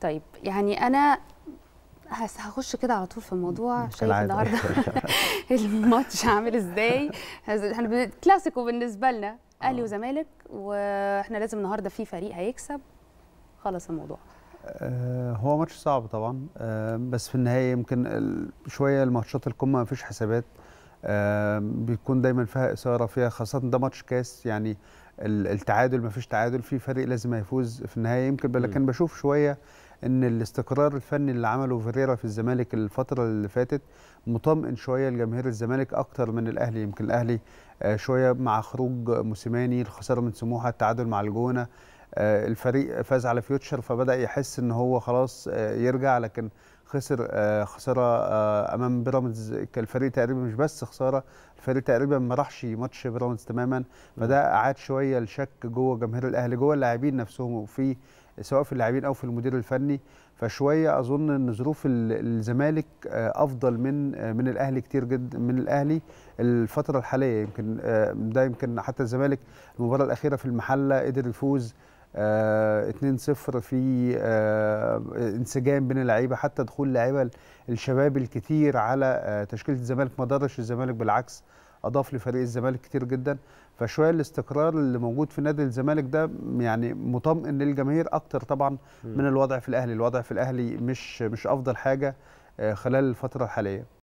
طيب يعني انا هخش كده على طول في الموضوع شايف النهارده الماتش عامل ازاي احنا كلاسيكو بالنسبه لنا اهلي آه. وزمالك واحنا لازم النهارده في فريق هيكسب خلص الموضوع آه، هو ماتش صعب طبعا آه، بس في النهايه يمكن شويه الماتشات القمه ما فيش حسابات بيكون دايما فيها اثاره فيها خاصه ده ماتش كاس يعني التعادل ما فيش تعادل في فريق لازم هيفوز في النهايه يمكن لكن بشوف شويه ان الاستقرار الفني اللي عمله فيريرا في الزمالك الفتره اللي فاتت مطمئن شويه لجماهير الزمالك اكتر من الاهلي يمكن الاهلي آه، شويه مع خروج موسيماني الخساره من سموحه التعادل مع الجونه آه، الفريق فاز على فيوتشر فبدا يحس ان هو خلاص آه، يرجع لكن خسر آه، خساره آه، امام بيراميدز الفريق تقريبا مش بس خساره الفريق تقريبا ما راحش ماتش بيراميدز تماما فده اعاد شويه الشك جوه جماهير الاهلي جوه اللاعبين نفسهم وفي سواء في اللاعبين او في المدير الفني فشويه اظن ان ظروف الزمالك آه، افضل من من الاهلي كتير جدا من الاهلي الفتره الحاليه يمكن ده يمكن حتى الزمالك المباراه الاخيره في المحله قدر يفوز 2 آه، 2-0 في آه انسجام بين اللعيبه حتى دخول اللعيبه الشباب الكتير على آه تشكيله الزمالك ما ضرش الزمالك بالعكس اضاف لفريق الزمالك كتير جدا فشويه الاستقرار اللي موجود في نادي الزمالك ده يعني مطمئن للجماهير اكتر طبعا من الوضع في الاهلي الوضع في الاهلي مش مش افضل حاجه آه، خلال الفتره الحاليه